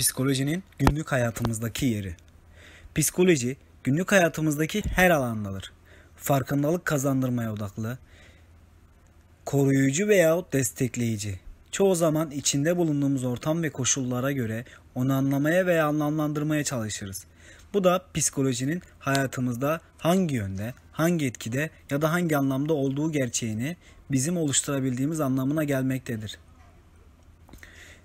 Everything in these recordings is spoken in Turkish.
psikolojinin günlük hayatımızdaki yeri. Psikoloji günlük hayatımızdaki her alandadır. Farkındalık kazandırmaya odaklı, koruyucu veya destekleyici. Çoğu zaman içinde bulunduğumuz ortam ve koşullara göre onu anlamaya veya anlamlandırmaya çalışırız. Bu da psikolojinin hayatımızda hangi yönde, hangi etkide ya da hangi anlamda olduğu gerçeğini bizim oluşturabildiğimiz anlamına gelmektedir.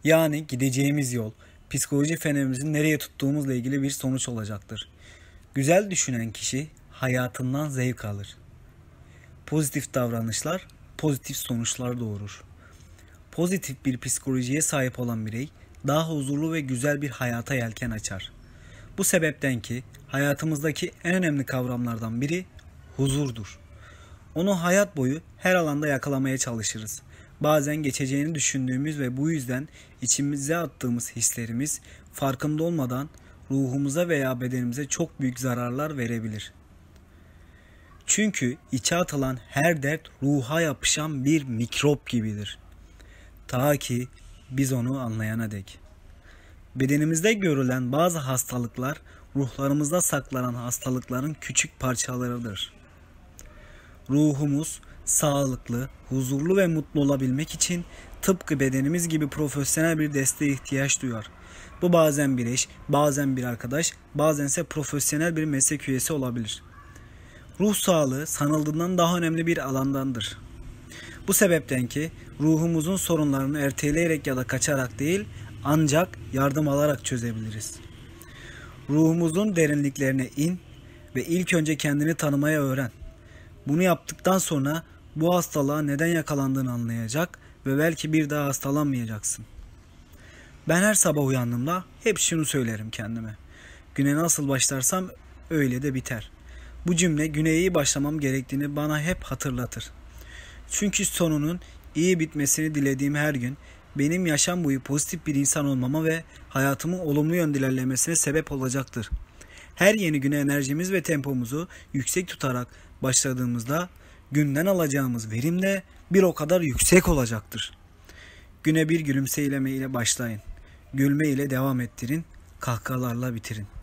Yani gideceğimiz yol psikoloji fenomenizi nereye tuttuğumuzla ilgili bir sonuç olacaktır. Güzel düşünen kişi hayatından zevk alır. Pozitif davranışlar pozitif sonuçlar doğurur. Pozitif bir psikolojiye sahip olan birey daha huzurlu ve güzel bir hayata yelken açar. Bu sebepten ki hayatımızdaki en önemli kavramlardan biri huzurdur. Onu hayat boyu her alanda yakalamaya çalışırız bazen geçeceğini düşündüğümüz ve bu yüzden içimize attığımız hislerimiz farkında olmadan ruhumuza veya bedenimize çok büyük zararlar verebilir. Çünkü içe atılan her dert ruha yapışan bir mikrop gibidir. Ta ki biz onu anlayana dek. Bedenimizde görülen bazı hastalıklar ruhlarımızda saklanan hastalıkların küçük parçalarıdır. Ruhumuz sağlıklı, huzurlu ve mutlu olabilmek için tıpkı bedenimiz gibi profesyonel bir desteğe ihtiyaç duyar. Bu bazen bir eş, bazen bir arkadaş, bazense profesyonel bir meslek üyesi olabilir. Ruh sağlığı sanıldığından daha önemli bir alandandır. Bu sebepten ki ruhumuzun sorunlarını erteleyerek ya da kaçarak değil ancak yardım alarak çözebiliriz. Ruhumuzun derinliklerine in ve ilk önce kendini tanımaya öğren. Bunu yaptıktan sonra bu hastalığa neden yakalandığını anlayacak ve belki bir daha hastalanmayacaksın. Ben her sabah uyandığımda hep şunu söylerim kendime. Güne nasıl başlarsam öyle de biter. Bu cümle güne iyi başlamam gerektiğini bana hep hatırlatır. Çünkü sonunun iyi bitmesini dilediğim her gün benim yaşam boyu pozitif bir insan olmama ve hayatımın olumlu yönde ilerlemesine sebep olacaktır. Her yeni güne enerjimiz ve tempomuzu yüksek tutarak başladığımızda günden alacağımız verim de bir o kadar yüksek olacaktır. Güne bir gülümseyleme ile başlayın. Gülme ile devam ettirin, kahkahalarla bitirin.